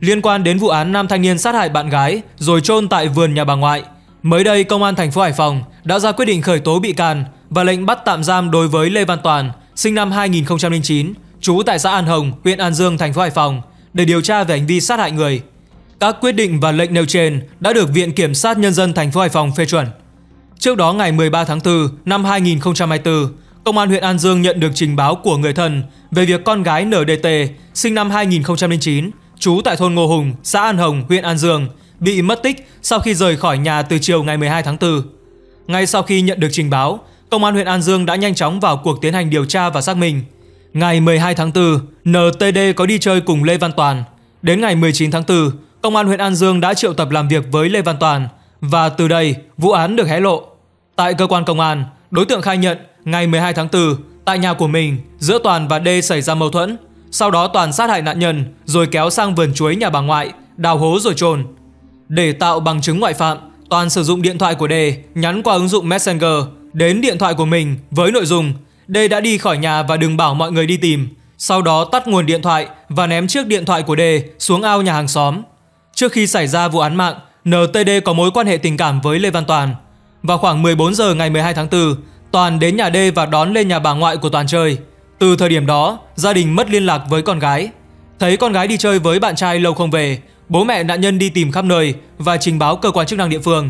Liên quan đến vụ án nam thanh niên sát hại bạn gái rồi chôn tại vườn nhà bà ngoại, mới đây công an thành phố Hải Phòng đã ra quyết định khởi tố bị can và lệnh bắt tạm giam đối với Lê Văn Toàn, sinh năm 2009, trú tại xã An Hồng, huyện An Dương, thành phố Hải Phòng để điều tra về hành vi sát hại người. Các quyết định và lệnh nêu trên đã được Viện Kiểm sát Nhân dân thành phố Hải Phòng phê chuẩn. Trước đó ngày 13 tháng 4 năm 2024, Công an huyện An Dương nhận được trình báo của người thân về việc con gái NDT sinh năm 2009 trú tại thôn Ngô Hùng, xã An Hồng, huyện An Dương, bị mất tích sau khi rời khỏi nhà từ chiều ngày 12 tháng 4. Ngay sau khi nhận được trình báo, công an huyện An Dương đã nhanh chóng vào cuộc tiến hành điều tra và xác minh. Ngày 12 tháng 4, NTD có đi chơi cùng Lê Văn Toàn. Đến ngày 19 tháng 4, công an huyện An Dương đã triệu tập làm việc với Lê Văn Toàn và từ đây vụ án được hé lộ. Tại cơ quan công an, đối tượng khai nhận ngày 12 tháng 4 tại nhà của mình giữa Toàn và D xảy ra mâu thuẫn. Sau đó toàn sát hại nạn nhân rồi kéo sang vườn chuối nhà bà ngoại, đào hố rồi chôn. Để tạo bằng chứng ngoại phạm, toàn sử dụng điện thoại của Đề nhắn qua ứng dụng Messenger đến điện thoại của mình với nội dung đê đã đi khỏi nhà và đừng bảo mọi người đi tìm. Sau đó tắt nguồn điện thoại và ném chiếc điện thoại của đê xuống ao nhà hàng xóm. Trước khi xảy ra vụ án mạng, NTD có mối quan hệ tình cảm với Lê Văn Toàn. Vào khoảng 14 giờ ngày 12 tháng 4, Toàn đến nhà D và đón lên nhà bà ngoại của Toàn chơi. Từ thời điểm đó, gia đình mất liên lạc với con gái. Thấy con gái đi chơi với bạn trai lâu không về, bố mẹ nạn nhân đi tìm khắp nơi và trình báo cơ quan chức năng địa phương.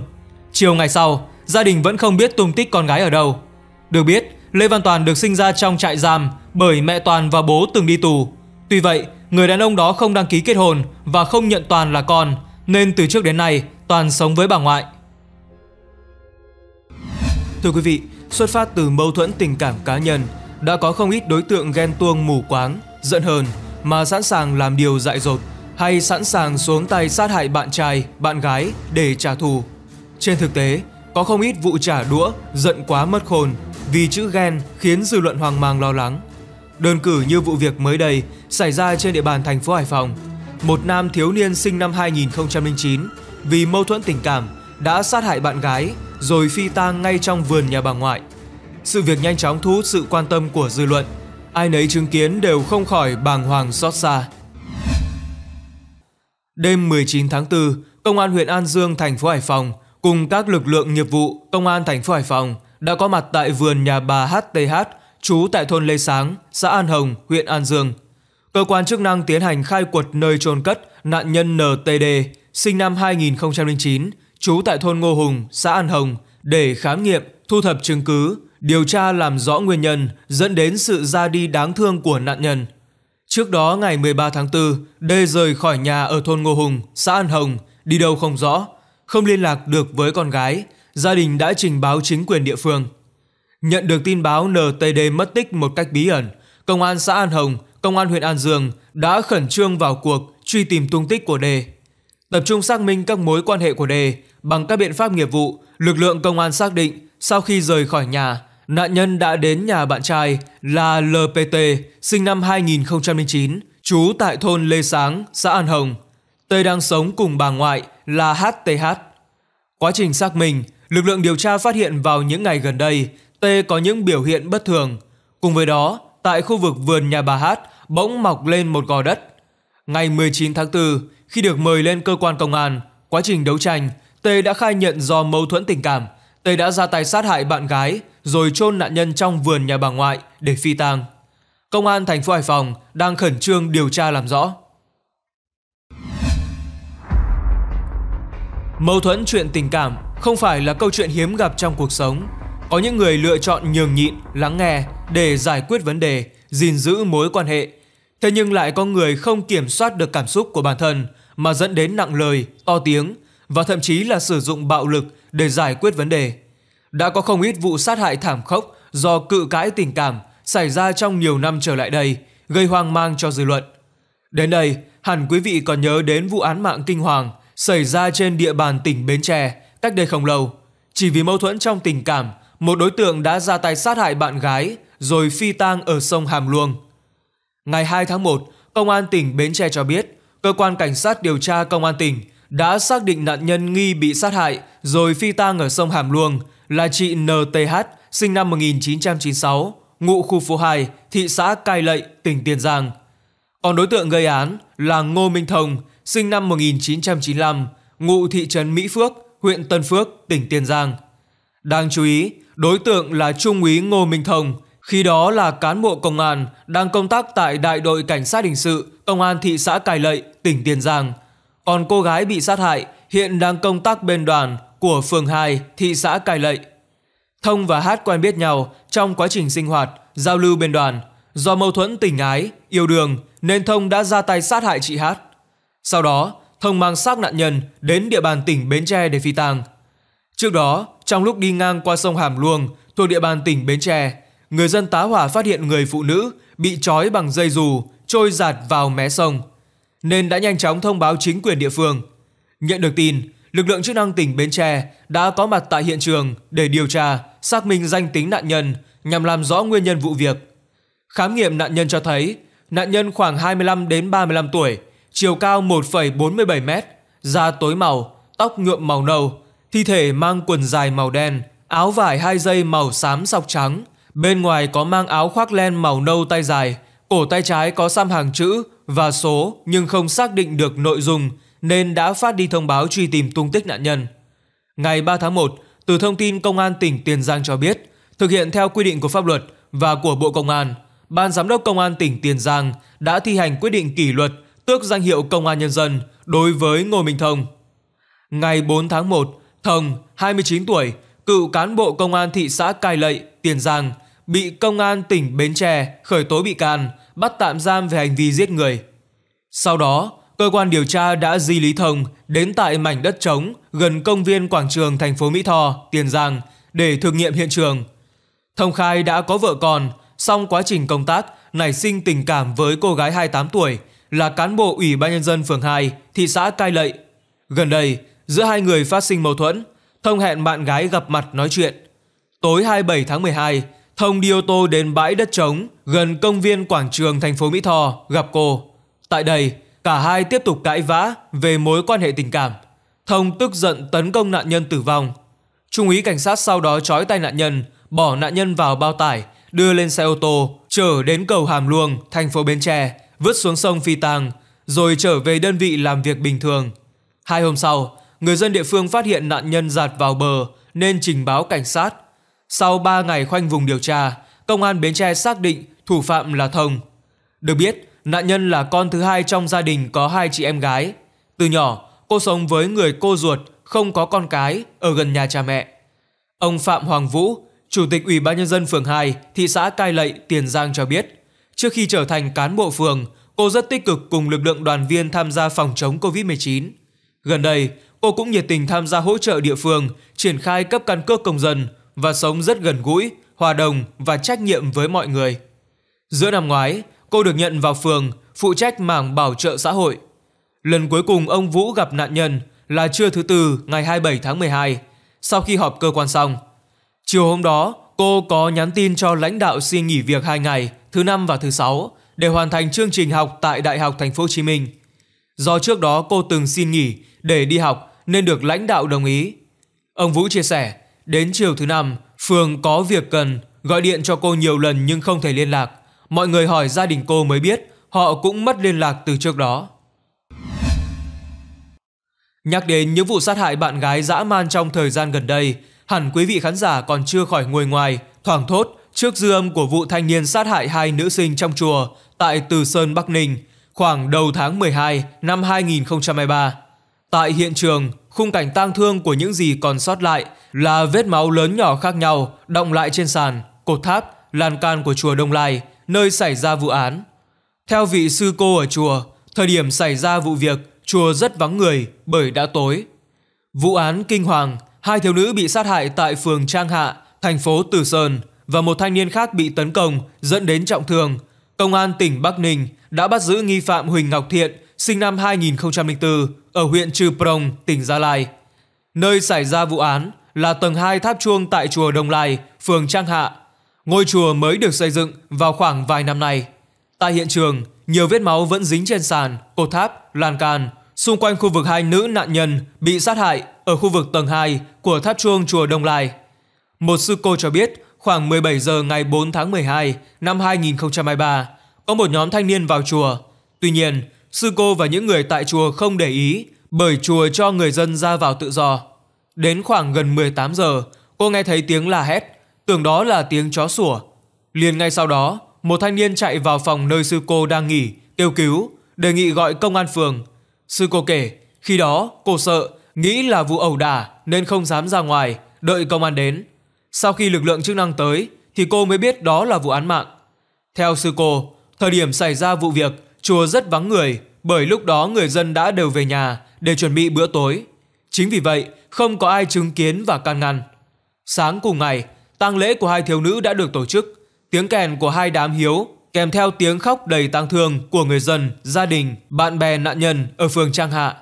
Chiều ngày sau, gia đình vẫn không biết tung tích con gái ở đâu. Được biết, Lê Văn Toàn được sinh ra trong trại giam bởi mẹ Toàn và bố từng đi tù. Tuy vậy, người đàn ông đó không đăng ký kết hôn và không nhận Toàn là con, nên từ trước đến nay Toàn sống với bà ngoại. Thưa quý vị, xuất phát từ mâu thuẫn tình cảm cá nhân, đã có không ít đối tượng ghen tuông mù quáng, giận hờn mà sẵn sàng làm điều dại dột hay sẵn sàng xuống tay sát hại bạn trai, bạn gái để trả thù. Trên thực tế, có không ít vụ trả đũa, giận quá mất khôn vì chữ ghen khiến dư luận hoang mang lo lắng. Đơn cử như vụ việc mới đây xảy ra trên địa bàn thành phố Hải Phòng, một nam thiếu niên sinh năm 2009 vì mâu thuẫn tình cảm đã sát hại bạn gái rồi phi tang ngay trong vườn nhà bà ngoại sự việc nhanh chóng thu hút sự quan tâm của dư luận. Ai nấy chứng kiến đều không khỏi bàng hoàng xót xa. Đêm 19 tháng 4, Công an huyện An Dương, thành phố Hải Phòng cùng các lực lượng nghiệp vụ Công an thành phố Hải Phòng đã có mặt tại vườn nhà bà HTH, trú tại thôn Lê Sáng, xã An Hồng, huyện An Dương. Cơ quan chức năng tiến hành khai quật nơi chôn cất nạn nhân NTD, sinh năm 2009, trú tại thôn Ngô Hùng, xã An Hồng, để khám nghiệm, thu thập chứng cứ, điều tra làm rõ nguyên nhân dẫn đến sự ra đi đáng thương của nạn nhân. Trước đó ngày 13 tháng 4, D rời khỏi nhà ở thôn Ngô Hùng, xã An Hồng, đi đâu không rõ, không liên lạc được với con gái, gia đình đã trình báo chính quyền địa phương. Nhận được tin báo NTD mất tích một cách bí ẩn, Công an xã An Hồng, Công an huyện An Dương đã khẩn trương vào cuộc truy tìm tung tích của D. Tập trung xác minh các mối quan hệ của D bằng các biện pháp nghiệp vụ, lực lượng công an xác định sau khi rời khỏi nhà, Nạn nhân đã đến nhà bạn trai là LPT, sinh năm 2009, trú tại thôn Lê Sáng, xã An Hồng. T đang sống cùng bà ngoại là HTH. Quá trình xác minh, lực lượng điều tra phát hiện vào những ngày gần đây, T có những biểu hiện bất thường. Cùng với đó, tại khu vực vườn nhà bà Hát bỗng mọc lên một gò đất. Ngày 19 tháng 4, khi được mời lên cơ quan công an, quá trình đấu tranh, T đã khai nhận do mâu thuẫn tình cảm, T đã ra tay sát hại bạn gái rồi chôn nạn nhân trong vườn nhà bà ngoại để phi tang. Công an thành phố Hải Phòng đang khẩn trương điều tra làm rõ. Mâu thuẫn chuyện tình cảm không phải là câu chuyện hiếm gặp trong cuộc sống. Có những người lựa chọn nhường nhịn, lắng nghe để giải quyết vấn đề, gìn giữ mối quan hệ. Thế nhưng lại có người không kiểm soát được cảm xúc của bản thân mà dẫn đến nặng lời, to tiếng và thậm chí là sử dụng bạo lực để giải quyết vấn đề. Đã có không ít vụ sát hại thảm khốc do cự cãi tình cảm xảy ra trong nhiều năm trở lại đây, gây hoang mang cho dư luận. Đến đây, hẳn quý vị còn nhớ đến vụ án mạng kinh hoàng xảy ra trên địa bàn tỉnh Bến Tre cách đây không lâu. Chỉ vì mâu thuẫn trong tình cảm, một đối tượng đã ra tay sát hại bạn gái rồi phi tang ở sông Hàm Luông. Ngày 2 tháng 1, Công an tỉnh Bến Tre cho biết, cơ quan cảnh sát điều tra Công an tỉnh đã xác định nạn nhân nghi bị sát hại rồi phi tang ở sông Hàm Luông là chị NTH, sinh năm 1996, ngụ khu phố 2, thị xã Cai Lậy, tỉnh Tiền Giang. Còn đối tượng gây án là Ngô Minh Thông, sinh năm 1995, ngụ thị trấn Mỹ Phước, huyện Tân Phước, tỉnh Tiền Giang. Đáng chú ý, đối tượng là Trung úy Ngô Minh Thông, khi đó là cán bộ công an đang công tác tại Đại đội Cảnh sát Hình sự, Công an thị xã Cai Lậy, tỉnh Tiền Giang – còn cô gái bị sát hại hiện đang công tác bên đoàn của phường 2, thị xã Cai Lậy. Thông và Hát quen biết nhau trong quá trình sinh hoạt, giao lưu bên đoàn. Do mâu thuẫn tình ái, yêu đường nên Thông đã ra tay sát hại chị Hát. Sau đó, Thông mang xác nạn nhân đến địa bàn tỉnh Bến Tre để phi tang. Trước đó, trong lúc đi ngang qua sông Hàm Luông thuộc địa bàn tỉnh Bến Tre, người dân tá hỏa phát hiện người phụ nữ bị trói bằng dây dù trôi giạt vào mé sông nên đã nhanh chóng thông báo chính quyền địa phương. Nhận được tin, lực lượng chức năng tỉnh Bến Tre đã có mặt tại hiện trường để điều tra, xác minh danh tính nạn nhân nhằm làm rõ nguyên nhân vụ việc. Khám nghiệm nạn nhân cho thấy, nạn nhân khoảng 25 đến 35 tuổi, chiều cao 1,47 m, da tối màu, tóc nhuộm màu nâu, thi thể mang quần dài màu đen, áo vải hai dây màu xám sọc trắng, bên ngoài có mang áo khoác len màu nâu tay dài, cổ tay trái có xăm hàng chữ và số nhưng không xác định được nội dung nên đã phát đi thông báo truy tìm tung tích nạn nhân. Ngày 3 tháng 1, từ thông tin Công an tỉnh Tiền Giang cho biết, thực hiện theo quy định của pháp luật và của Bộ Công an, Ban Giám đốc Công an tỉnh Tiền Giang đã thi hành quyết định kỷ luật tước danh hiệu Công an Nhân dân đối với Ngô Minh Thông. Ngày 4 tháng 1, Thông, 29 tuổi, cựu cán bộ Công an thị xã Cai Lậy, Tiền Giang, bị Công an tỉnh Bến Tre khởi tố bị can bắt tạm giam về hành vi giết người. Sau đó, cơ quan điều tra đã di Lý Thông đến tại mảnh đất trống gần công viên quảng trường thành phố Mỹ Tho, Tiền Giang để thực nghiệm hiện trường. Thông khai đã có vợ con, song quá trình công tác nảy sinh tình cảm với cô gái 28 tuổi là cán bộ Ủy ban Nhân dân phường 2, thị xã Cai Lậy. Gần đây, giữa hai người phát sinh mâu thuẫn, Thông hẹn bạn gái gặp mặt nói chuyện. Tối 27 tháng 12, Thông đi ô tô đến bãi đất trống gần công viên quảng trường thành phố Mỹ Tho gặp cô. Tại đây, cả hai tiếp tục cãi vã về mối quan hệ tình cảm. Thông tức giận tấn công nạn nhân tử vong. Trung úy cảnh sát sau đó trói tay nạn nhân, bỏ nạn nhân vào bao tải, đưa lên xe ô tô, chở đến cầu Hàm Luông, thành phố Bến Tre, vứt xuống sông phi tang, rồi trở về đơn vị làm việc bình thường. Hai hôm sau, người dân địa phương phát hiện nạn nhân giạt vào bờ nên trình báo cảnh sát sau 3 ngày khoanh vùng điều tra, công an Bến Tre xác định thủ phạm là Thông. Được biết, nạn nhân là con thứ hai trong gia đình có hai chị em gái. Từ nhỏ, cô sống với người cô ruột không có con cái ở gần nhà cha mẹ. Ông Phạm Hoàng Vũ, Chủ tịch Ủy ban nhân dân phường 2, thị xã Cai Lậy, Tiền Giang cho biết, trước khi trở thành cán bộ phường, cô rất tích cực cùng lực lượng đoàn viên tham gia phòng chống COVID-19. Gần đây, cô cũng nhiệt tình tham gia hỗ trợ địa phương triển khai cấp căn cước công dân và sống rất gần gũi, hòa đồng và trách nhiệm với mọi người. Giữa năm ngoái, cô được nhận vào phường phụ trách mảng bảo trợ xã hội. Lần cuối cùng ông Vũ gặp nạn nhân là trưa thứ tư ngày 27 tháng 12, sau khi họp cơ quan xong. Chiều hôm đó, cô có nhắn tin cho lãnh đạo xin nghỉ việc 2 ngày, thứ năm và thứ sáu để hoàn thành chương trình học tại Đại học Thành phố Hồ Chí Minh. Do trước đó cô từng xin nghỉ để đi học nên được lãnh đạo đồng ý. Ông Vũ chia sẻ, Đến chiều thứ năm, Phương có việc cần, gọi điện cho cô nhiều lần nhưng không thể liên lạc. Mọi người hỏi gia đình cô mới biết, họ cũng mất liên lạc từ trước đó. Nhắc đến những vụ sát hại bạn gái dã man trong thời gian gần đây, hẳn quý vị khán giả còn chưa khỏi ngồi ngoài, thoảng thốt trước dư âm của vụ thanh niên sát hại hai nữ sinh trong chùa tại Từ Sơn, Bắc Ninh, khoảng đầu tháng 12 năm 2023. Tại hiện trường, khung cảnh tang thương của những gì còn sót lại là vết máu lớn nhỏ khác nhau động lại trên sàn, cột tháp, lan can của chùa Đông Lai, nơi xảy ra vụ án. Theo vị sư cô ở chùa, thời điểm xảy ra vụ việc, chùa rất vắng người bởi đã tối. Vụ án kinh hoàng, hai thiếu nữ bị sát hại tại phường Trang Hạ, thành phố Từ Sơn và một thanh niên khác bị tấn công dẫn đến trọng thương. Công an tỉnh Bắc Ninh đã bắt giữ nghi phạm Huỳnh Ngọc Thiện, sinh năm 2004, ở huyện Trư Prong, tỉnh Gia Lai. Nơi xảy ra vụ án là tầng 2 tháp chuông tại chùa Đông Lai, phường Trang Hạ. Ngôi chùa mới được xây dựng vào khoảng vài năm nay. Tại hiện trường, nhiều vết máu vẫn dính trên sàn, cột tháp, lan can, xung quanh khu vực hai nữ nạn nhân bị sát hại ở khu vực tầng 2 của tháp chuông chùa Đông Lai. Một sư cô cho biết khoảng 17 giờ ngày 4 tháng 12 năm 2023, có một nhóm thanh niên vào chùa. Tuy nhiên, sư cô và những người tại chùa không để ý bởi chùa cho người dân ra vào tự do. Đến khoảng gần 18 giờ, cô nghe thấy tiếng la hét, tưởng đó là tiếng chó sủa. Liền ngay sau đó, một thanh niên chạy vào phòng nơi sư cô đang nghỉ, kêu cứu, đề nghị gọi công an phường. Sư cô kể, khi đó cô sợ, nghĩ là vụ ẩu đả nên không dám ra ngoài, đợi công an đến. Sau khi lực lượng chức năng tới thì cô mới biết đó là vụ án mạng. Theo sư cô, thời điểm xảy ra vụ việc, chùa rất vắng người bởi lúc đó người dân đã đều về nhà để chuẩn bị bữa tối. Chính vì vậy, không có ai chứng kiến và can ngăn. Sáng cùng ngày, tang lễ của hai thiếu nữ đã được tổ chức. Tiếng kèn của hai đám hiếu kèm theo tiếng khóc đầy tang thương của người dân, gia đình, bạn bè nạn nhân ở phường Trang Hạ.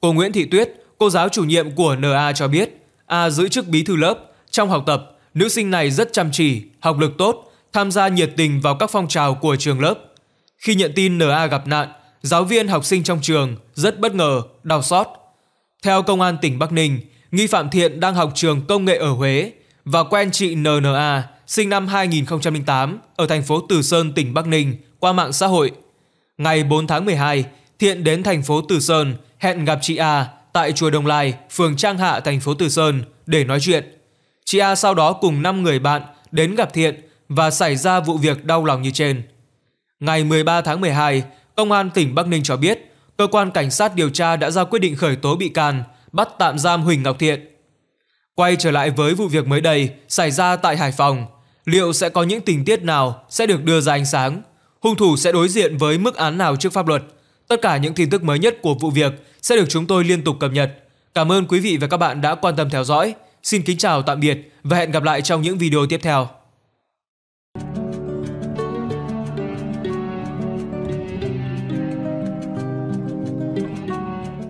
Cô Nguyễn Thị Tuyết, cô giáo chủ nhiệm của NA cho biết, A giữ chức bí thư lớp, trong học tập, nữ sinh này rất chăm chỉ, học lực tốt, tham gia nhiệt tình vào các phong trào của trường lớp. Khi nhận tin NA gặp nạn, giáo viên học sinh trong trường rất bất ngờ, đau xót theo công an tỉnh Bắc Ninh, nghi phạm Thiện đang học trường công nghệ ở Huế và quen chị NNA sinh năm 2008 ở thành phố Từ Sơn, tỉnh Bắc Ninh qua mạng xã hội. Ngày 4 tháng 12, Thiện đến thành phố Từ Sơn hẹn gặp chị A tại chùa Đồng Lai, phường Trang Hạ, thành phố Từ Sơn để nói chuyện. Chị A sau đó cùng 5 người bạn đến gặp Thiện và xảy ra vụ việc đau lòng như trên. Ngày 13 tháng 12, Công an tỉnh Bắc Ninh cho biết cơ quan cảnh sát điều tra đã ra quyết định khởi tố bị can, bắt tạm giam Huỳnh Ngọc Thiện. Quay trở lại với vụ việc mới đây xảy ra tại Hải Phòng, liệu sẽ có những tình tiết nào sẽ được đưa ra ánh sáng? Hung thủ sẽ đối diện với mức án nào trước pháp luật? Tất cả những tin tức mới nhất của vụ việc sẽ được chúng tôi liên tục cập nhật. Cảm ơn quý vị và các bạn đã quan tâm theo dõi. Xin kính chào tạm biệt và hẹn gặp lại trong những video tiếp theo.